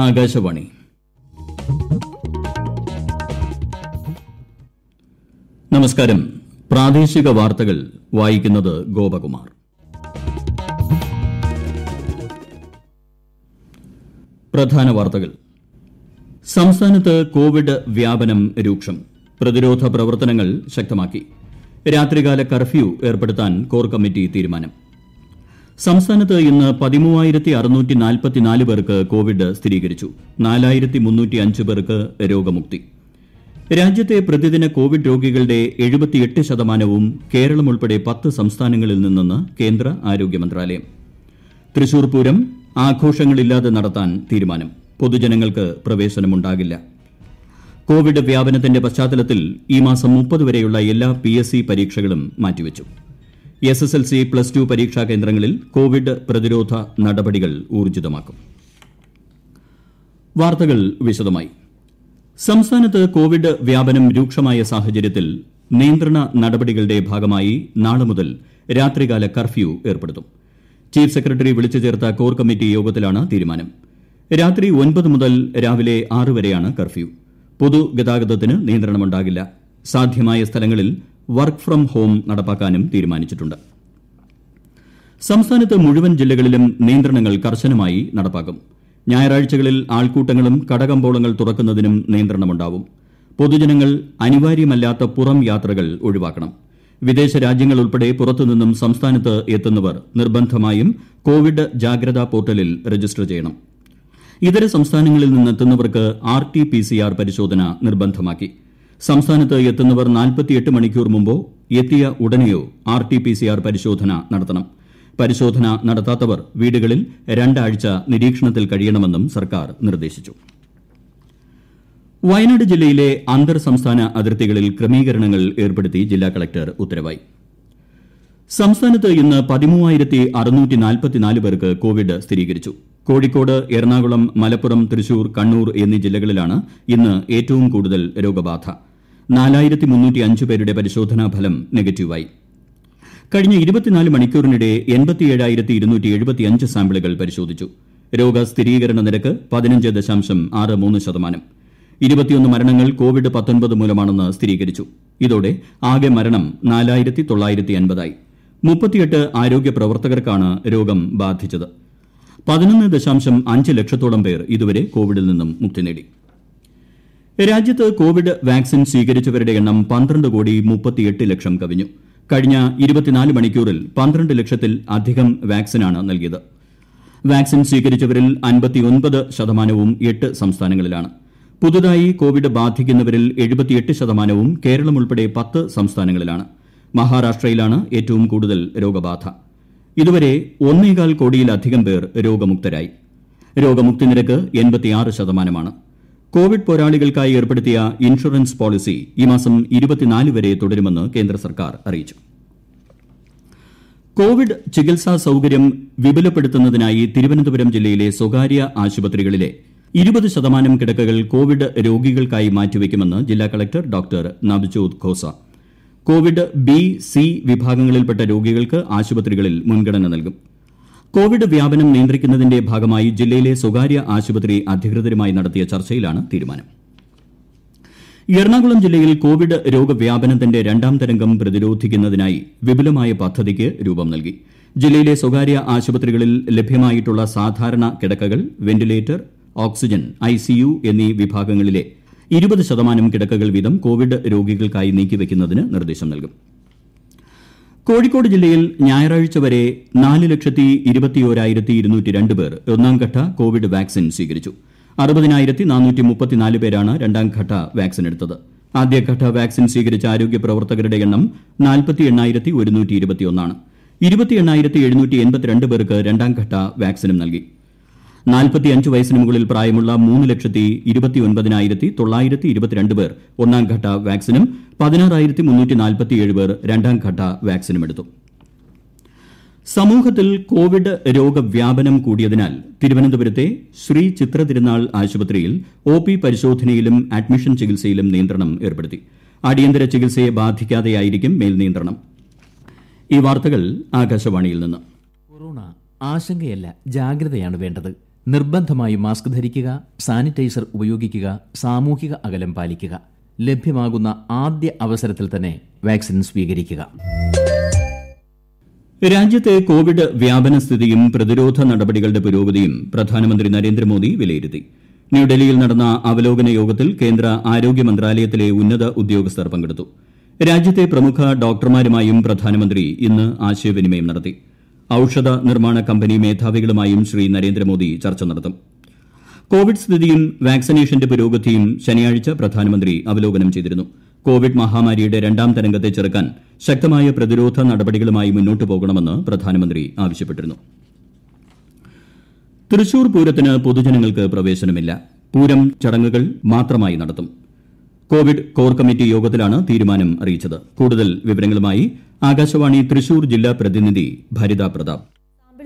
ആകാശവാണി നമസ്കാരം പ്രാദേശിക വാർത്തകൾ വായിക്കുന്നത് ഗോപകുമാർ പ്രധാന വാർത്തകൾ സംസ്ഥാനത്ത് കോവിഡ് വ്യാപനം രൂക്ഷം പ്രതിരോധ പ്രവർത്തനങ്ങൾ ശക്തമാക്കി രാത്രികാല കർഫ്യൂ ഏർപ്പെടുത്താൻ കോർ കമ്മിറ്റി തീരുമാനം സംസ്ഥാനത്ത് ഇന്ന് പതിമൂവായിരത്തി അറുന്നൂറ്റി നാൽപ്പത്തിനാല് പേർക്ക് കോവിഡ് സ്ഥിരീകരിച്ചു നാലായിരത്തി മുന്നൂറ്റി അഞ്ച് പേർക്ക് രോഗമുക്തി രാജ്യത്തെ പ്രതിദിന കോവിഡ് രോഗികളുടെ എഴുപത്തിയെട്ട് ശതമാനവും കേരളം ഉൾപ്പെടെ പത്ത് സംസ്ഥാനങ്ങളിൽ നിന്നെന്ന് കേന്ദ്ര ആരോഗ്യ മന്ത്രാലയം തൃശൂർ പൂരം ആഘോഷങ്ങളില്ലാതെ നടത്താൻ തീരുമാനം പൊതുജനങ്ങൾക്ക് പ്രവേശനമുണ്ടാകില്ല കോവിഡ് വ്യാപനത്തിന്റെ പശ്ചാത്തലത്തിൽ ഈ മാസം മുപ്പത് വരെയുള്ള എല്ലാ പി എസ് സി പരീക്ഷകളും മാറ്റിവച്ചു S S L C plus two പരീക്ഷാ കേന്ദ്രങ്ങളിൽ കോവിഡ് പ്രതിരോധ നടപടികൾ ഊർജ്ജിതമാക്കും വാർത്തകൾ വിശദമായി സംസ്ഥാനത്ത് കോവിഡ് വ്യാപനം രൂക്ഷമായ സാഹചര്യത്തിൽ നിയന്ത്രണ നടപടികളുടെ ഭാഗമായി നാളെ മുതൽ രാത്രികാല കർഫ്യൂ ഏർപ്പെടുത്തും ചീഫ് സെക്രട്ടറി വിളിച്ചു ചേർത്ത കോർ കമ്മിറ്റി യോഗത്തിലാണ് തീരുമാനം രാത്രി ഒൻപത് മുതൽ രാവിലെ ആറ് വരെയാണ് കർഫ്യൂ പൊതുഗതാഗതത്തിന് നിയന്ത്രണമുണ്ടാകില്ല സാധ്യമായ സ്ഥലങ്ങളിൽ വർക്ക് ഫ്രം ഹോം നടപ്പാക്കാനും തീരുമാനിച്ചിട്ടുണ്ട് സംസ്ഥാനത്ത് മുഴുവൻ ജില്ലകളിലും നിയന്ത്രണങ്ങൾ കർശനമായി നടപ്പാക്കും ഞായറാഴ്ചകളിൽ ആൾക്കൂട്ടങ്ങളും കടകമ്പോളങ്ങൾ തുറക്കുന്നതിനും നിയന്ത്രണമുണ്ടാവും പൊതുജനങ്ങൾ അനിവാര്യമല്ലാത്ത പുറം യാത്രകൾ ഒഴിവാക്കണം വിദേശ രാജ്യങ്ങൾ ഉൾപ്പെടെ പുറത്തുനിന്നും സംസ്ഥാനത്ത് എത്തുന്നവർ നിർബന്ധമായും കോവിഡ് ജാഗ്രതാ പോർട്ടലിൽ രജിസ്റ്റർ ചെയ്യണം ഇതര സംസ്ഥാനങ്ങളിൽ നിന്നെത്തുന്നവർക്ക് R T P C R പരിശോധന നിർബന്ധമാക്കി സംസ്ഥാനത്ത് എത്തുന്നവർ മണിക്കൂർ മുമ്പോ എത്തിയ ഉടനെയോ R T P C R പരിശോധന നടത്തണം പരിശോധന നടത്താത്തവർ വീടുകളിൽ രണ്ടാഴ്ച നിരീക്ഷണത്തിൽ കഴിയണമെന്നും സർക്കാർ നിർദ്ദേശിച്ചു വയനാട് ജില്ലയിലെ അന്തർ സംസ്ഥാന അതിർത്തികളിൽ ക്രമീകരണങ്ങൾ ഏർപ്പെടുത്തി ജില്ലാ കളക്ടർ ഉത്തരവായി സംസ്ഥാനത്ത് ഇന്ന് പതിമൂവായിരത്തി അറുനൂറ്റി നാൽപ്പത്തിനാല് പേർക്ക് കോവിഡ് സ്ഥിരീകരിച്ചു കോഴിക്കോട് എറണാകുളം മലപ്പുറം തൃശൂർ കണ്ണൂർ എന്നീ ജില്ലകളിലാണ് ഇന്ന് ഏറ്റവും കൂടുതൽ രോഗബാധ പേരുടെ പരിശോധനാ ഫലം നെഗറ്റീവായി കഴിഞ്ഞ മണിക്കൂറിനിടെ സാമ്പിളുകൾ പരിശോധിച്ചു സ്ഥിരീകരണ നിരക്ക് ശതമാനം മരണങ്ങൾ കോവിഡ് മൂലമാണെന്ന് സ്ഥിരീകരിച്ചു ഇതോടെ ആകെ മരണം ആയി മുപ്പത്തിയെട്ട് ആരോഗ്യ പ്രവർത്തകർക്കാണ് രോഗം ബാധിച്ചത് പതിനൊന്ന് ദശാംശം അഞ്ച് ലക്ഷത്തോളം പേർ ഇതുവരെ കോവിഡിൽ നിന്നും മുക്തി നേടി രാജ്യത്ത് കോവിഡ് വാക്സിൻ സ്വീകരിച്ചവരുടെ എണ്ണം പന്ത്രണ്ട് കോടി മുപ്പത്തിയെട്ട് ലക്ഷം കവിഞ്ഞു കഴിഞ്ഞ ഇരുപത്തിനാല് മണിക്കൂറിൽ പന്ത്രണ്ട് ലക്ഷത്തിൽ അധികം വാക്സിനാണ് നൽകിയത് വാക്സിൻ സ്വീകരിച്ചവരിൽ അൻപത്തിയൊൻപത് ശതമാനവും എട്ട് സംസ്ഥാനങ്ങളിലാണ് പുതുതായി കോവിഡ് ബാധിക്കുന്നവരിൽ എഴുപത്തിയെട്ട് ശതമാനവും കേരളം ഉൾപ്പെടെ പത്ത് സംസ്ഥാനങ്ങളിലാണ് മഹാരാഷ്ട്രയിലാണ് ഏറ്റവും കൂടുതൽ രോഗബാധ ഇതുവരെ ഒന്നേകാൽ കോടിയിലധികം പേർ രോഗമുക്തരായി രോഗമുക്തി നിരക്ക് എൺപത്തിയാറ് ശതമാനമാണ് കോവിഡ് പോരാളികൾക്കായി ഏർപ്പെടുത്തിയ ഇൻഷുറൻസ് പോളിസി ഈ മാസം വരെ തുടരുമെന്ന് കേന്ദ്ര സർക്കാർ അറിയിച്ചു കോവിഡ് ചികിത്സാ സൌകര്യം വിപുലപ്പെടുത്തുന്നതിനായി തിരുവനന്തപുരം ജില്ലയിലെ സ്വകാര്യ ആശുപത്രികളിലെ ഇരുപത് ശതമാനം കിടക്കകൾ കോവിഡ് രോഗികൾക്കായി മാറ്റിവയ്ക്കുമെന്ന് ജില്ലാ collector doctor Navjot Khosa Covid B C വിഭാഗങ്ങളിൽപ്പെട്ട രോഗികൾക്ക് ആശുപത്രികളിൽ മുൻഗണന നൽകും കോവിഡ് വ്യാപനം നിയന്ത്രിക്കുന്നതിന്റെ ഭാഗമായി ജില്ലയിലെ സ്വകാര്യ ആശുപത്രി അധികൃതരുമായി നടത്തിയ ചർച്ചയിലാണ് തീരുമാനം എറണാകുളം ജില്ലയിൽ കോവിഡ് രോഗവ്യാപനത്തിന്റെ രണ്ടാം തരംഗം പ്രതിരോധിക്കുന്നതിനായി വിപുലമായ പദ്ധതിക്ക് രൂപം നൽകി ജില്ലയിലെ സ്വകാര്യ ആശുപത്രികളിൽ ലഭ്യമായിട്ടുള്ള സാധാരണ കിടക്കകൾ വെന്റിലേറ്റർ ഓക്സിജൻ ഐസിയു എന്നീ വിഭാഗങ്ങളിലെ ഇരുപത് ശതമാനം കിടക്കകൾ വീതം കോവിഡ് രോഗികൾക്കായി നീക്കിവയ്ക്കുന്നതിന് നിർദ്ദേശം നൽകും കോഴിക്കോട് ജില്ലയിൽ ഞായറാഴ്ച വരെ നാല് ലക്ഷത്തി ഇരുപത്തിയോരായിരത്തി ഇരുന്നൂറ്റി രണ്ട് പേർ ഒന്നാംഘട്ട കോവിഡ് വാക്സിൻ സ്വീകരിച്ചു അറുപതിനായിരത്തി നാനൂറ്റി മുപ്പത്തിനാല് പേരാണ് രണ്ടാംഘട്ട വാക്സിൻ എടുത്തത് ആദ്യഘട്ട വാക്സിൻ സ്വീകരിച്ച ആരോഗ്യ പ്രവർത്തകരുടെ എണ്ണം നാൽപ്പത്തി എണ്ണായിരത്തി ഒരുന്നൂറ്റി ഇരുപത്തിയൊന്നാണ് ഇരുപത്തി എണ്ണായിരത്തി എഴുന്നൂറ്റി എൺപത്തിരണ്ട് പേർക്ക് രണ്ടാംഘട്ട വാക്സിനും നൽകി നാൽപ്പത്തിയഞ്ച് വയസ്സിന് മുകളിൽ പ്രായമുള്ള മൂന്ന് ലക്ഷത്തി ഇരുപത്തിയൊൻപതിനായിരത്തി തൊള്ളായിരത്തി ഇരുപത്തിരണ്ട് പേർ ഒന്നാംഘട്ട വാക്സിനും പതിനാറായിരത്തി മുന്നൂറ്റി നാൽപ്പത്തിയേഴ് പേർ രണ്ടാംഘട്ട എടുത്തു സമൂഹത്തിൽ കോവിഡ് രോഗവ്യാപനം കൂടിയതിനാൽ തിരുവനന്തപുരത്തെ ശ്രീ ചിത്ര തിരുനാൾ ആശുപത്രിയിൽ ഒ പി പരിശോധനയിലും അഡ്മിഷൻ ചികിത്സയിലും നിയന്ത്രണം ഏർപ്പെടുത്തി അടിയന്തര ചികിത്സയെ ബാധിക്കാതെയായിരിക്കും മേൽനിയന്ത്രണം നിയന്ത്രണം ഈ വാർത്തകൾ ആകാശവാണിയിൽ നിന്ന് കൊറോണ ആശങ്കയല്ല ജാഗ്രതയാണ് വേണ്ടത് നിർബന്ധമായി മാസ്ക് ധരിക്കുക സാനിറ്റൈസർ ഉപയോഗിക്കുക സാമൂഹിക അകലം പാലിക്കുക ലഭ്യമാകുന്ന ആദ്യ അവസരത്തിൽ തന്നെ വാക്സിൻ സ്വീകരിക്കുക രാജ്യത്തെ കോവിഡ് വ്യാപന സ്ഥിതിയും പ്രതിരോധ നടപടികളുടെ പുരോഗതിയും പ്രധാനമന്ത്രി നരേന്ദ്രമോദി വിലയിരുത്തി ന്യൂഡൽഹിയിൽ നടന്ന അവലോകന യോഗത്തിൽ കേന്ദ്ര ആരോഗ്യ മന്ത്രാലയത്തിലെ ഉന്നത ഉദ്യോഗസ്ഥർ പങ്കെടുത്തു രാജ്യത്തെ പ്രമുഖ ഡോക്ടർമാരുമായും പ്രധാനമന്ത്രി ഇന്ന് ആശയവിനിമയം നടത്തി ഔഷധ നിർമ്മാണ കമ്പനി മേധാവികളുമായും ശ്രീ നരേന്ദ്രമോദി ചർച്ച നടത്തും കോവിഡ് സ്ഥിതിയും വാക്സിനേഷന്റെ പുരോഗതിയും ശനിയാഴ്ച പ്രധാനമന്ത്രി അവലോകനം ചെയ്തിരുന്നു കോവിഡ് മഹാമാരിയുടെ രണ്ടാം തരംഗത്തെ ചെറുക്കാൻ ശക്തമായ പ്രതിരോധ നടപടികളുമായി മുന്നോട്ടു പോകണമെന്ന് പ്രധാനമന്ത്രി ആവശ്യപ്പെട്ടിരുന്നു തൃശൂർ പൂരത്തിന് പൊതുജനങ്ങൾക്ക് പ്രവേശനമില്ല പൂരം ചടങ്ങുകൾ മാത്രമായി നടത്തും കോവിഡ് കോർ കമ്മിറ്റി യോഗത്തിലാണ് തീരുമാനം അറിയിച്ചത് കൂടുതൽ വിവരങ്ങളുമായി ആകാശവാണി തൃശൂർ ജില്ലാ പ്രതിനിധി ഭരിത പ്രതാപ്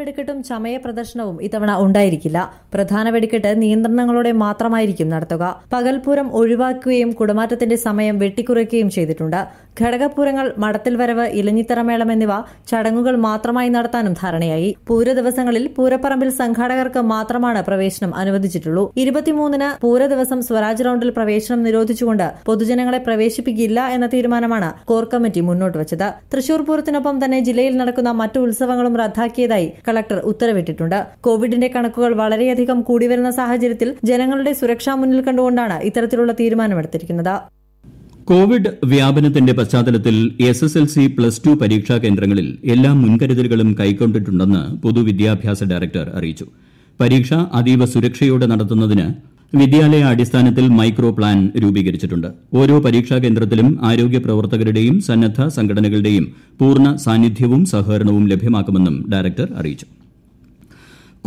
വെടിക്കെട്ടും ചമയ പ്രദർശനവും ഇത്തവണ ഉണ്ടായിരിക്കില്ല പ്രധാന വെടിക്കെട്ട് നിയന്ത്രണങ്ങളോടെ മാത്രമായിരിക്കും നടത്തുക പകൽപൂരം ഒഴിവാക്കുകയും കുടമാറ്റത്തിന്റെ സമയം വെട്ടിക്കുറയ്ക്കുകയും ചെയ്തിട്ടുണ്ട് ഘടകപൂരങ്ങൾ മടത്തിൽ വരവ് ഇലഞ്ഞിത്തറമേളം എന്നിവ ചടങ്ങുകൾ മാത്രമായി നടത്താനും ധാരണയായി പൂരദിവസങ്ങളിൽ ദിവസങ്ങളിൽ പൂരപ്പറമ്പിൽ സംഘാടകർക്ക് മാത്രമാണ് പ്രവേശനം അനുവദിച്ചിട്ടുള്ളൂ ഇരുപത്തിമൂന്നിന് പൂരദിവസം ദിവസം സ്വരാജ് റൌണ്ടിൽ പ്രവേശനം നിരോധിച്ചുകൊണ്ട് പൊതുജനങ്ങളെ പ്രവേശിപ്പിക്കില്ല എന്ന തീരുമാനമാണ് കോർ കമ്മിറ്റി മുന്നോട്ട് വച്ചത് തൃശൂർ പൂരത്തിനൊപ്പം തന്നെ ജില്ലയിൽ നടക്കുന്ന മറ്റു ഉത്സവങ്ങളും റദ്ദാക്കിയതായി കളക്ടർ ഉത്തരവിട്ടിട്ടുണ്ട് കോവിഡിന്റെ കണക്കുകൾ വളരെയധികം കൂടിവരുന്ന സാഹചര്യത്തിൽ ജനങ്ങളുടെ സുരക്ഷ മുന്നിൽ കണ്ടുകൊണ്ടാണ് ഇത്തരത്തിലുള്ള തീരുമാനമെടുത്തിരിക്കുന്നത് കോവിഡ് വ്യാപനത്തിന്റെ പശ്ചാത്തലത്തിൽ S S L C plus two പരീക്ഷാ കേന്ദ്രങ്ങളിൽ എല്ലാ മുൻകരുതലുകളും കൈക്കൊണ്ടിട്ടുണ്ടെന്ന് പൊതുവിദ്യാഭ്യാസ ഡയറക്ടർ അറിയിച്ചു പരീക്ഷ അതീവ സുരക്ഷയോടെ നടത്തുന്നതിന് വിദ്യാലയ അടിസ്ഥാനത്തിൽ മൈക്രോ പ്ലാൻ രൂപീകരിച്ചിട്ടുണ്ട് ഓരോ പരീക്ഷാ കേന്ദ്രത്തിലും ആരോഗ്യ പ്രവർത്തകരുടെയും സന്നദ്ധ സംഘടനകളുടെയും പൂർണ്ണ സാന്നിധ്യവും സഹകരണവും ലഭ്യമാക്കുമെന്നും ഡയറക്ടർ അറിയിച്ചു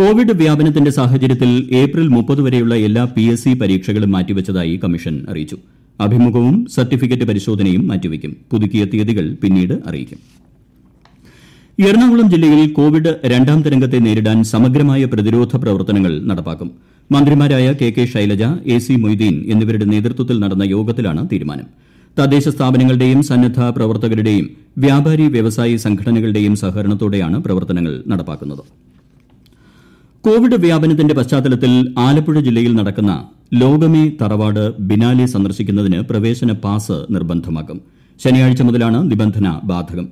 കോവിഡ് വ്യാപനത്തിന്റെ സാഹചര്യത്തിൽ ഏപ്രിൽ മുപ്പത് വരെയുള്ള എല്ലാ പി എസ് സി പരീക്ഷകളും മാറ്റിവച്ചതായി കമ്മീഷൻ അറിയിച്ചു അഭിമുഖവും സർട്ടിഫിക്കറ്റ് പരിശോധനയും മാറ്റിവയ്ക്കും പുതുക്കിയ തീയതികൾ പിന്നീട് അറിയിക്കും എറണാകുളം ജില്ലയിൽ കോവിഡ് രണ്ടാം തരംഗത്തെ നേരിടാൻ സമഗ്രമായ പ്രതിരോധ പ്രവർത്തനങ്ങൾ നടപ്പാക്കും മന്ത്രിമാരായ K K Shailaja A C Moideen എന്നിവരുടെ നേതൃത്വത്തിൽ നടന്ന യോഗത്തിലാണ് തീരുമാനം തദ്ദേശ സ്ഥാപനങ്ങളുടെയും സന്നദ്ധ പ്രവർത്തകരുടെയും വ്യാപാരി വ്യവസായി സംഘടനകളുടെയും സഹകരണത്തോടെയാണ് പ്രവർത്തനങ്ങൾ നടപ്പാക്കുന്നത് കോവിഡ് വ്യാപനത്തിന്റെ പശ്ചാത്തലത്തിൽ ആലപ്പുഴ ജില്ലയിൽ നടക്കുന്ന ലോകമേ തറവാട് ബിനാലെ സന്ദർശിക്കുന്നതിന് പ്രവേശന പാസ് നിർബന്ധമാക്കും ശനിയാഴ്ച മുതലാണ് നിബന്ധന ബാധകം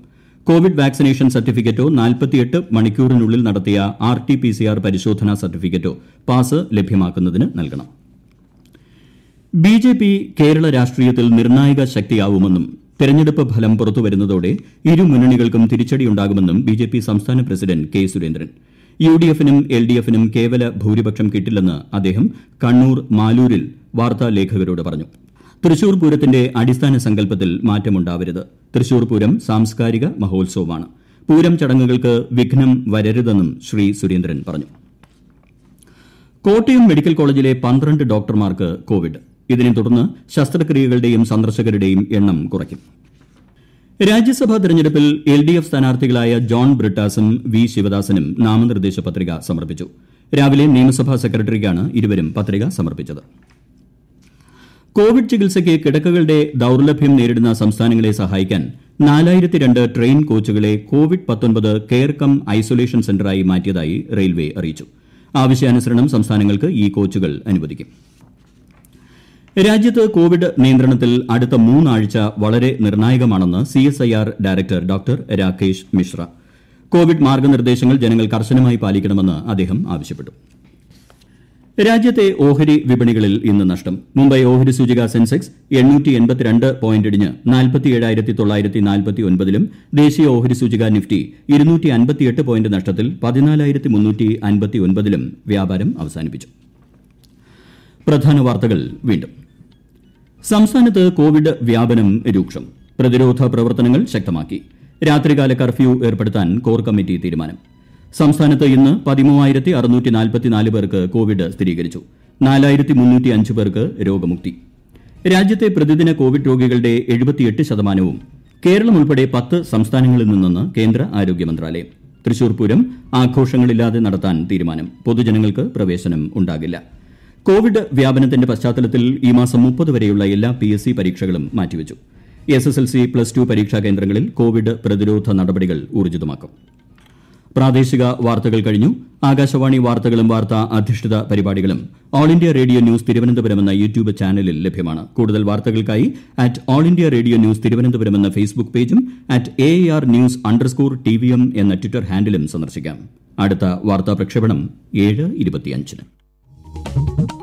കോവിഡ് വാക്സിനേഷൻ സർട്ടിഫിക്കറ്റോ നാൽപ്പത്തിയെട്ട് മണിക്കൂറിനുള്ളിൽ നടത്തിയ R T P C R പരിശോധനാ സർട്ടിഫിക്കറ്റോ പാസ് ലഭ്യമാക്കുന്നതിന് നൽകണം ബി ജെ പി കേരള രാഷ്ട്രീയത്തിൽ നിർണായക ശക്തിയാവുമെന്നും തെരഞ്ഞെടുപ്പ് ഫലം പുറത്തുവരുന്നതോടെ ഇരു മുന്നണികൾക്കും തിരിച്ചടിയുണ്ടാകുമെന്നും ബി ജെ പി സംസ്ഥാന president K Surendran U D എഫിനും എൽ ഡി എഫിനും കേവല ഭൂരിപക്ഷം കിട്ടില്ലെന്ന് അദ്ദേഹം കണ്ണൂർ മാലൂരിൽ വാർത്താലേഖകരോട് പറഞ്ഞു തൃശൂർ പൂരത്തിന്റെ അടിസ്ഥാന സങ്കല്പത്തിൽ മാറ്റമുണ്ടാവരുത് തൃശൂർ പൂരം സാംസ്കാരിക മഹോത്സവമാണ് പൂരം ചടങ്ങുകൾക്ക് വിഘ്നം വരരുതെന്നും ശ്രീ സുരേന്ദ്രൻ പറഞ്ഞു കോട്ടയം മെഡിക്കൽ കോളേജിലെ പന്ത്രണ്ട് ഡോക്ടർമാർക്ക് കോവിഡ് ഇതിനെ തുടർന്ന് ശസ്ത്രക്രിയകളുടെയും സന്ദർശകരുടെയും എണ്ണം കുറയ്ക്കും രാജ്യസഭാ തെരഞ്ഞെടുപ്പിൽ എൽ ഡി എഫ് സ്ഥാനാർത്ഥികളായ ജോൺ ബ്രിട്ടാസും വി ശിവദാസനും നാമനിർദ്ദേശ പത്രിക സമർപ്പിച്ചു രാവിലെ നിയമസഭാ സെക്രട്ടറിക്കാണ് ഇരുവരും പത്രിക സമർപ്പിച്ചത് കോവിഡ് ചികിത്സയ്ക്ക് കിടക്കകളുടെ ദൌർലഭ്യം നേരിടുന്ന സംസ്ഥാനങ്ങളെ സഹായിക്കാൻ ട്രെയിൻ കോച്ചുകളെ കോവിഡ് കെയർ കം ഐസൊലേഷൻ സെന്ററായി മാറ്റിയതായി റെയിൽവേ അറിയിച്ചു ആവശ്യാനുസരണം സംസ്ഥാനങ്ങൾക്ക് ഈ കോച്ചുകൾ അനുവദിക്കും രാജ്യത്ത് കോവിഡ് നിയന്ത്രണത്തിൽ അടുത്ത മൂന്നാഴ്ച വളരെ നിർണായകമാണെന്ന് CSIR director doctor Rakesh Mishra Covid മാർഗ്ഗനിർദ്ദേശങ്ങൾ ജനങ്ങൾ കർശനമായി പാലിക്കണമെന്ന് അദ്ദേഹം ആവശ്യപ്പെട്ടു ഓഹരി രാജ്യത്തെ ഓഹരി വിപണികളിൽ ഇന്ന് നഷ്ടം മുംബൈ ഓഹരി സൂചിക സെൻസെക്സ് പോയിന്റ് ലും ദേശീയ ഓഹരി സൂചിക നിഫ്റ്റി പോയിന്റ് നഷ്ടത്തിൽ ലും വ്യാപാരം അവസാനിപ്പിച്ചു പ്രധാന വാർത്തകൾ വീണ്ടും സംസ്ഥാനത്ത് കോവിഡ് വ്യാപനം രൂക്ഷം പ്രതിരോധ പ്രവർത്തനങ്ങൾ ശക്തമാക്കി രാത്രികാല കർഫ്യൂ ഏർപ്പെടുത്താൻ കോർ കമ്മിറ്റി തീരുമാനം സംസ്ഥാനത്ത് ഇന്ന് പേർക്ക് കോവിഡ് സ്ഥിരീകരിച്ചു പേർക്ക് രോഗമുക്തി രാജ്യത്തെ പ്രതിദിന കോവിഡ് രോഗികളുടെ ശതമാനവും കേരളം ഉൾപ്പെടെ പത്ത് സംസ്ഥാനങ്ങളിൽ നിന്നെന്ന് കേന്ദ്ര ആരോഗ്യ മന്ത്രാലയം തൃശൂർ പൂരം ആഘോഷങ്ങളില്ലാതെ നടത്താൻ തീരുമാനം പൊതുജനങ്ങൾക്ക് പ്രവേശനം ഉണ്ടാകില്ല കോവിഡ് വ്യാപനത്തിന്റെ പശ്ചാത്തലത്തിൽ ഈ മാസം മുപ്പത് വരെയുള്ള എല്ലാ പി എസ് സി പരീക്ഷകളും മാറ്റിവച്ചു S S L C plus two പരീക്ഷാ കേന്ദ്രങ്ങളിൽ കോവിഡ് പ്രതിരോധ നടപടികൾ ഊർജിതമാക്കും പ്രാദേശിക വാർത്തകൾ കഴിഞ്ഞു ആകാശവാണി വാർത്തകളും വാർത്താ അധിഷ്ഠിത പരിപാടികളും All India Radio News Thiruvananthapuram എന്ന യൂട്യൂബ് ചാനലിൽ ലഭ്യമാണ് കൂടുതൽ വാർത്തകൾക്കായി at All India Radio News Thiruvananthapuram എന്ന ഫേസ്ബുക്ക് പേജും at A R news underscore T V M എന്ന ട്വിറ്റർ ഹാൻഡിലും സന്ദർശിക്കാം അടുത്ത വാർത്താ പ്രക്ഷേപണം ഏഴ് ഇരുപത്തിയഞ്ചിന്